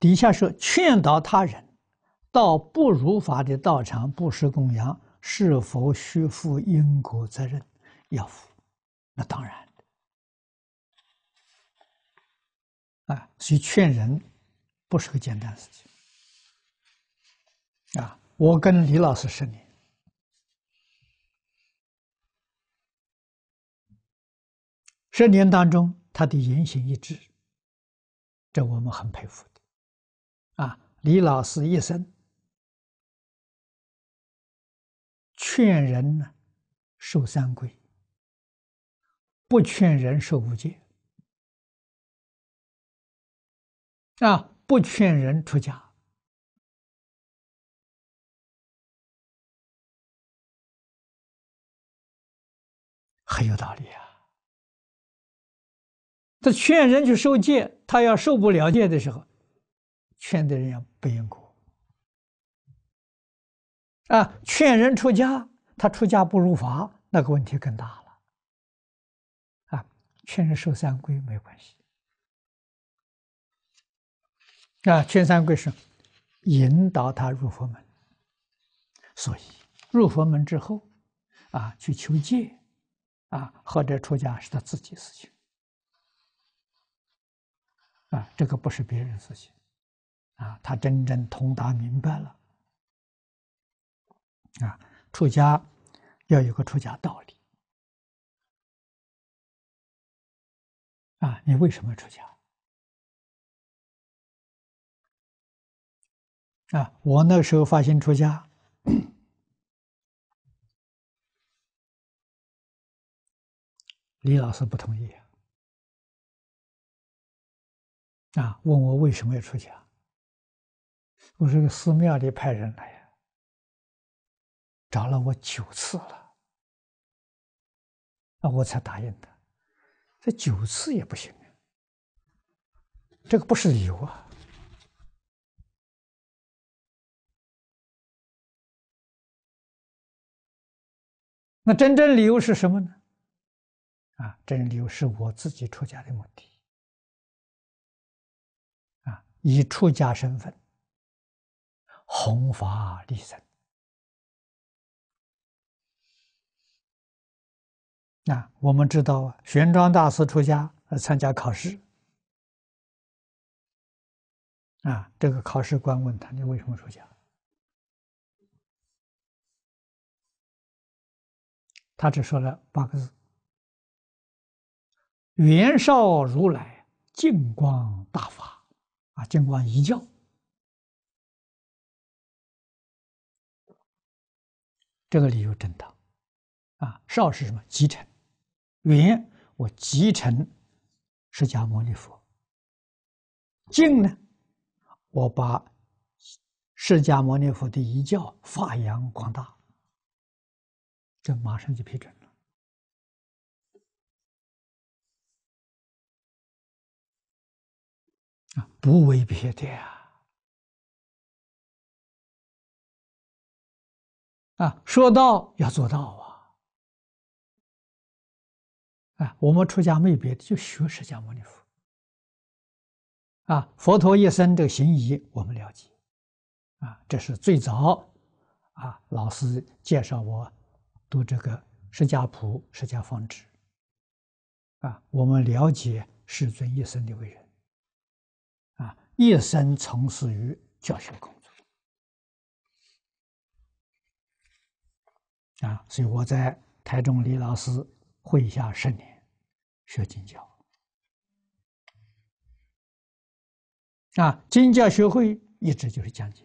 底下说劝导他人到不如法的道场不施供养，是否需负因果责任？要负，那当然啊，所以劝人不是个简单事情。啊，我跟李老师十年，十年当中他的言行一致，这我们很佩服。啊，李老师一生劝人呢，受三规，不劝人受五戒，啊，不劝人出家，很有道理啊。他劝人去受戒，他要受不了戒的时候。劝的人也不应苦啊！劝人出家，他出家不入法，那个问题更大了啊！劝人受三规没关系啊，劝三规是引导他入佛门。所以入佛门之后，啊，去求戒，啊，或者出家是他自己事情啊，这个不是别人事情。啊，他真正通达明白了。啊，出家要有个出家道理。啊，你为什么要出家？啊，我那时候发心出家，李老师不同意啊。啊，问我为什么要出家？我是个寺庙里派人来，找了我九次了，那我才答应他。这九次也不行啊，这个不是理由啊。那真正理由是什么呢？啊，真理由是我自己出家的目的。啊，以出家身份。弘法利生。那我们知道，玄奘大师出家参加考试，啊，这个考试官问他：“你为什么出家？”他只说了八个字：“袁绍如来，净光大法，啊，净光一教。”这个理由正当，啊，少是什么？集成，云我集成释迦牟尼佛，净呢？我把释迦牟尼佛的遗教发扬光大，这马上就批准了，啊，不为别的呀。啊，说到要做到啊！啊，我们出家没别的，就学释迦牟尼佛。啊，佛陀一生的行谊我们了解。啊，这是最早啊，老师介绍我读这个《释迦谱》《释迦方志》。啊，我们了解世尊一生的为人。啊，一生从事于教学工作。啊，所以我在台中李老师麾下十年，学经教。啊，经教学会一直就是讲解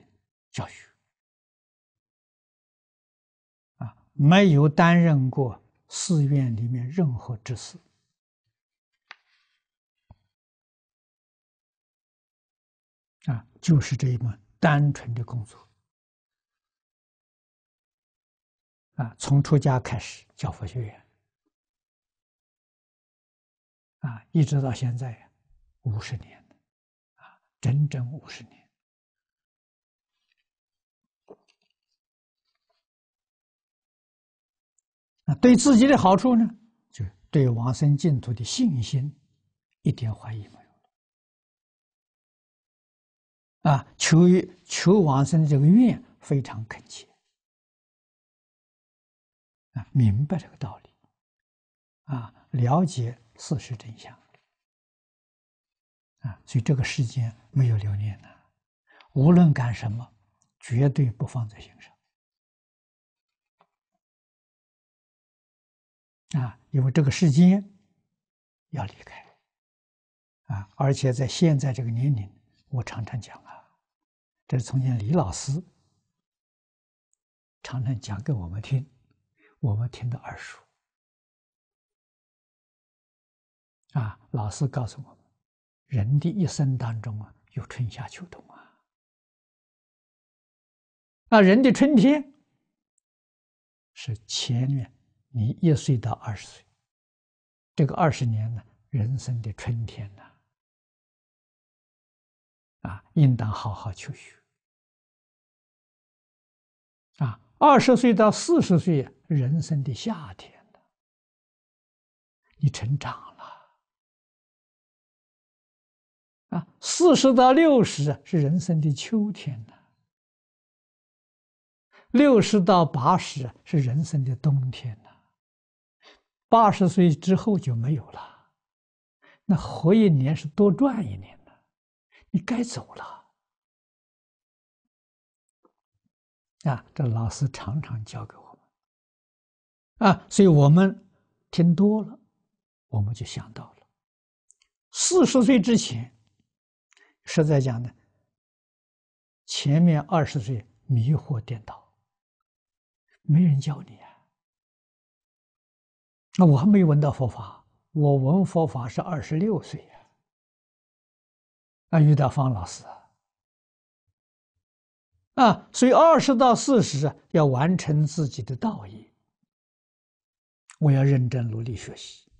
教育，啊，没有担任过寺院里面任何职事，啊，就是这么单纯的工作。啊，从出家开始教佛学院，啊，一直到现在五十年了，啊，整整五十年。那对自己的好处呢，就对往生净土的信心一点怀疑没有了，啊，求求往生这个愿非常恳切。啊，明白这个道理，啊，了解事实真相，啊，所以这个世间没有留念的，无论干什么，绝对不放在心上，啊，因为这个世间要离开，啊，而且在现在这个年龄，我常常讲啊，这是从前李老师常常讲给我们听。我们听得耳熟啊！老师告诉我们，人的一生当中啊，有春夏秋冬啊。那人的春天是前年，你一岁到二十岁，这个二十年呢，人生的春天呢，啊，应当好好求学啊。二十岁到四十岁，人生的夏天你成长了。啊，四十到六十是人生的秋天六十到八十是人生的冬天了。八十岁之后就没有了，那活一年是多赚一年呢，你该走了。啊，这老师常常教给我们，啊，所以我们听多了，我们就想到了。四十岁之前，实在讲呢，前面二十岁迷惑颠倒，没人教你啊。那我还没闻到佛法，我闻佛法是二十六岁呀，啊，于德芳老师。啊，所以二十到四十啊，要完成自己的道业。我要认真努力学习。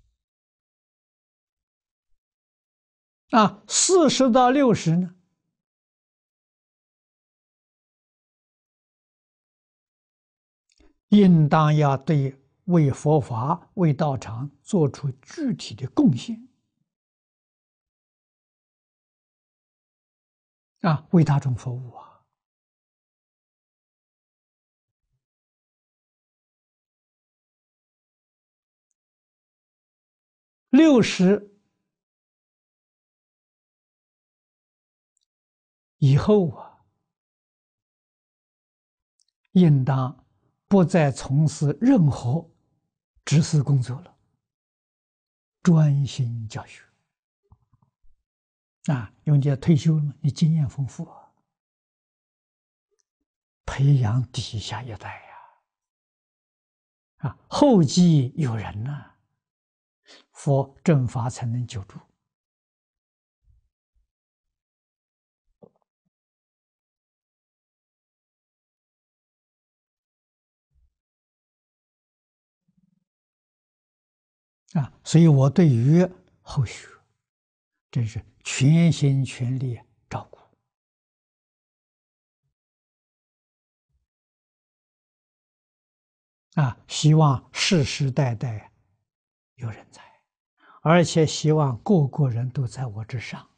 啊，四十到六十呢，应当要对为佛法、为道场做出具体的贡献。啊，为大众服务啊。六十以后啊，应当不再从事任何知识工作了，专心教学啊，因为你要退休了嘛，你经验丰富，啊，培养底下一代呀，啊，后继有人呐。佛正法才能久住啊！所以我对于后续真是全心全力照顾啊！希望世世代代有人才。而且希望个个人都在我之上，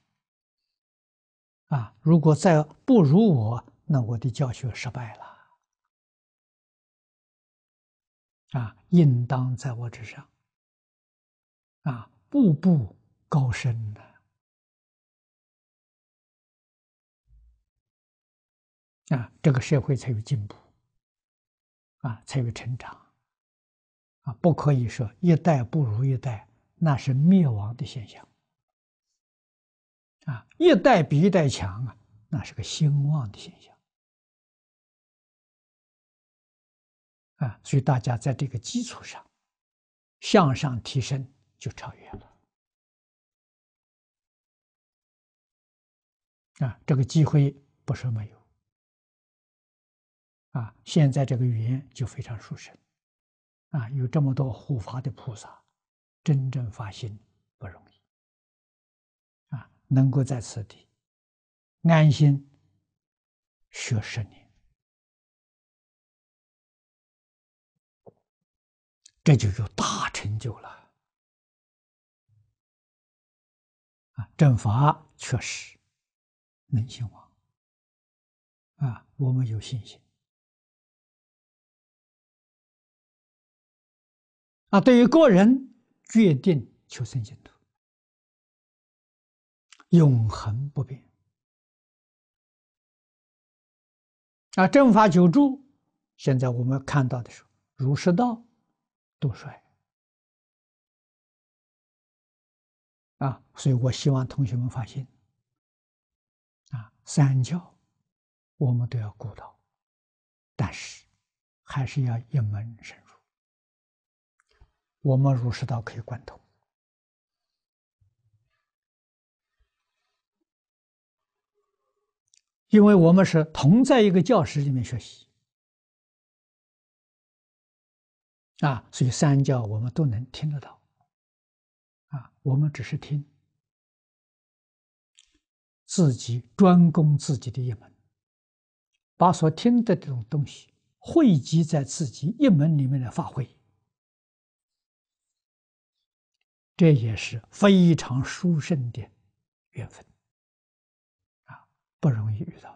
啊！如果在不如我，那我的教学失败了，啊！应当在我之上，啊！步步高升的，啊！这个社会才有进步，啊！才有成长，啊！不可以说一代不如一代。那是灭亡的现象，啊，一代比一代强啊，那是个兴旺的现象，啊，所以大家在这个基础上向上提升，就超越了，啊，这个机会不是没有，啊，现在这个语言就非常舒适啊，有这么多护法的菩萨。真正发心不容易啊！能够在此地安心学十年，这就有大成就了啊！正法确实能兴亡啊！我们有信心啊！对于个人，决定求生净土，永恒不变。啊，正法久住，现在我们看到的是儒释道都衰。啊，所以我希望同学们放心。啊，三教我们都要顾到，但是还是要一门深入。我们儒释道可以贯通，因为我们是同在一个教室里面学习，啊，所以三教我们都能听得到，啊，我们只是听自己专攻自己的一门，把所听的这种东西汇集在自己一门里面来发挥。这也是非常殊胜的缘分啊，不容易遇到。